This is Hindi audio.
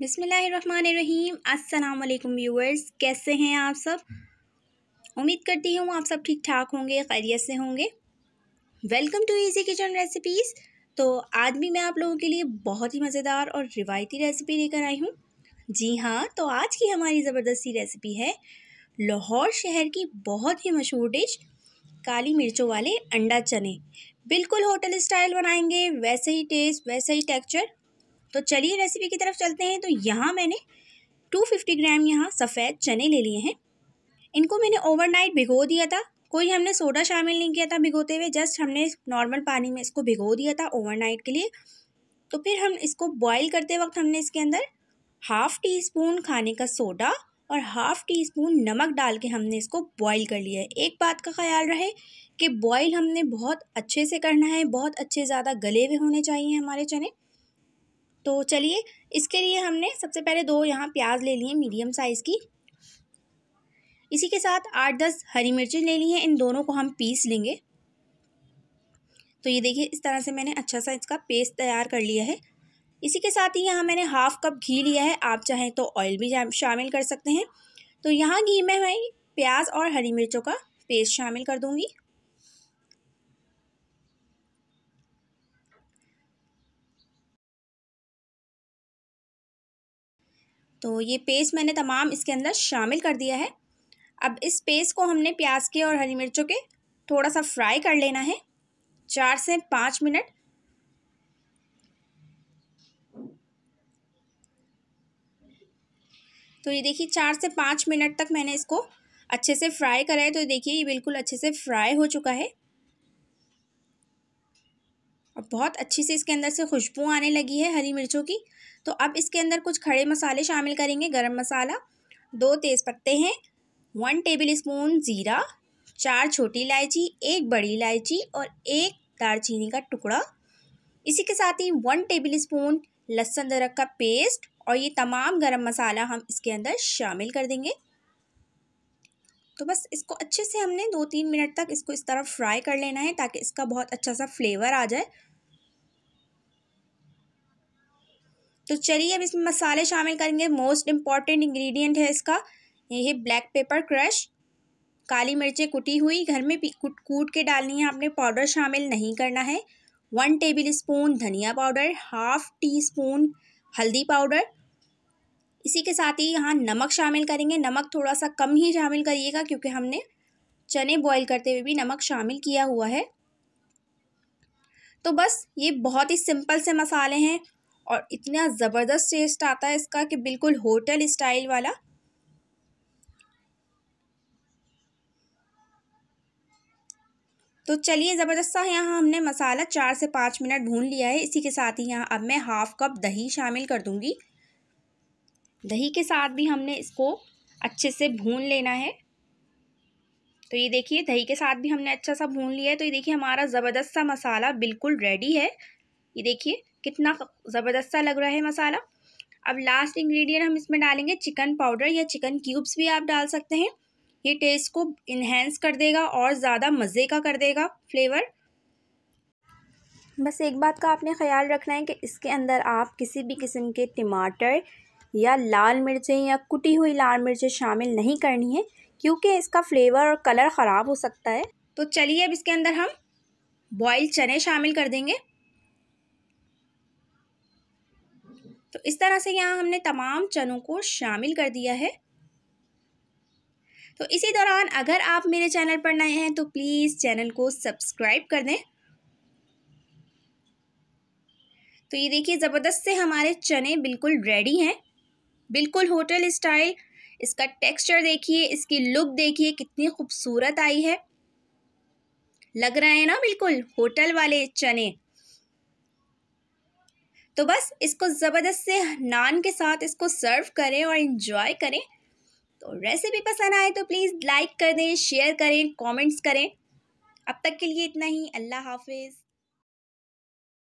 बिसमीम् असलकम व्यूअर्स कैसे हैं आप सब उम्मीद करती हूँ आप सब ठीक ठाक होंगे खैरियत से होंगे welcome to easy kitchen recipes तो आज भी मैं आप लोगों के लिए बहुत ही मज़ेदार और रिवायती रेसिपी लेकर आई हूँ जी हाँ तो आज की हमारी ज़बरदस्ती रेसिपी है लाहौर शहर की बहुत ही मशहूर डिश काली मिर्चों वाले अंडा चने बिल्कुल होटल स्टाइल बनाएंगे वैसे ही टेस्ट वैसे ही टेक्चर तो चलिए रेसिपी की तरफ चलते हैं तो यहाँ मैंने 250 ग्राम यहाँ सफ़ेद चने ले लिए हैं इनको मैंने ओवरनाइट भिगो दिया था कोई हमने सोडा शामिल नहीं किया था भिगोते हुए जस्ट हमने नॉर्मल पानी में इसको भिगो दिया था ओवरनाइट के लिए तो फिर हम इसको बॉईल करते वक्त हमने इसके अंदर हाफ़ टी स्पून खाने का सोडा और हाफ़ टी स्पून नमक डाल के हमने इसको बॉईल कर लिया है एक बात का ख्याल रहे कि बॉईल हमने बहुत अच्छे से करना है बहुत अच्छे ज़्यादा गले हुए होने चाहिए हमारे चने तो चलिए इसके लिए हमने सबसे पहले दो यहाँ प्याज ले लिए मीडियम साइज़ की इसी के साथ आठ दस हरी मिर्ची ले ली हैं इन दोनों को हम पीस लेंगे तो ये देखिए इस तरह से मैंने अच्छा सा इसका पेस्ट तैयार कर लिया है इसी के साथ ही यहाँ मैंने हाफ़ कप घी लिया है आप चाहें तो ऑयल भी शामिल कर सकते हैं तो यहाँ घी में मैं प्याज और हरी मिर्चों का पेस्ट शामिल कर दूँगी तो ये पेस्ट मैंने तमाम इसके अंदर शामिल कर दिया है अब इस पेस्ट को हमने प्याज के और हरी मिर्चों के थोड़ा सा फ्राई कर लेना है चार से पाँच मिनट तो ये देखिए चार से पाँच मिनट तक मैंने इसको अच्छे से फ्राई करा है तो देखिए ये बिल्कुल अच्छे से फ्राई हो चुका है और बहुत अच्छी से इसके अंदर से खुशबू आने लगी है हरी मिर्चों की तो अब इसके अंदर कुछ खड़े मसाले शामिल करेंगे गरम मसाला दो तेज़ पत्ते हैं वन टेबल स्पून ज़ीरा चार छोटी इलायची एक बड़ी इलायची और एक दालचीनी का टुकड़ा इसी के साथ ही वन टेबल स्पून लहसुन अदरक का पेस्ट और ये तमाम गरम मसाला हम इसके अंदर शामिल कर देंगे तो बस इसको अच्छे से हमने दो तीन मिनट तक इसको इस तरह फ्राई कर लेना है ताकि इसका बहुत अच्छा सा फ्लेवर आ जाए तो चलिए अब इसमें मसाले शामिल करेंगे मोस्ट इम्पॉर्टेंट इंग्रेडिएंट है इसका ये है ब्लैक पेपर क्रश काली मिर्चें कुटी हुई घर में कूट कूट के डालनी है आपने पाउडर शामिल नहीं करना है वन टेबल स्पून धनिया पाउडर हाफ टी स्पून हल्दी पाउडर इसी के साथ ही यहाँ नमक शामिल करेंगे नमक थोड़ा सा कम ही शामिल करिएगा क्योंकि हमने चने बॉईल करते हुए भी नमक शामिल किया हुआ है तो बस ये बहुत ही सिंपल से मसाले हैं और इतना ज़बरदस्त टेस्ट आता है इसका कि बिल्कुल होटल स्टाइल वाला तो चलिए ज़बरदस्त सा यहाँ हमने मसाला चार से पाँच मिनट भून लिया है इसी के साथ ही यहाँ अब मैं हाफ़ कप दही शामिल कर दूँगी दही के साथ भी हमने इसको अच्छे से भून लेना है तो ये देखिए दही के साथ भी हमने अच्छा सा भून लिया है तो ये देखिए हमारा ज़बरदस्त सा मसाला बिल्कुल रेडी है ये देखिए कितना ज़बरदस्त लग रहा है मसाला अब लास्ट इंग्रेडिएंट हम इसमें डालेंगे चिकन पाउडर या चिकन क्यूब्स भी आप डाल सकते हैं ये टेस्ट को इन्हेंस कर देगा और ज़्यादा मज़े का कर देगा फ्लेवर बस एक बात का आपने ख्याल रखना है कि इसके अंदर आप किसी भी किस्म के टमाटर या लाल मिर्चें या कुटी हुई लाल मिर्चें शामिल नहीं करनी है क्योंकि इसका फ्लेवर और कलर ख़राब हो सकता है तो चलिए अब इसके अंदर हम बॉयल चने शामिल कर देंगे तो इस तरह से यहाँ हमने तमाम चनों को शामिल कर दिया है तो इसी दौरान अगर आप मेरे चैनल पर नए हैं तो प्लीज़ चैनल को सब्सक्राइब कर दें तो ये देखिए ज़बरदस्त से हमारे चने बिल्कुल रेडी हैं बिल्कुल होटल स्टाइल इसका टेक्सचर देखिए इसकी लुक देखिए कितनी खूबसूरत आई है लग रहा है ना बिल्कुल होटल वाले चने तो बस इसको ज़बरदस्त से नान के साथ इसको सर्व करें और इन्जॉय करें तो रेसिपी पसंद आए तो प्लीज़ लाइक कर दें शेयर करें कॉमेंट्स करें अब तक के लिए इतना ही अल्लाह हाफिज़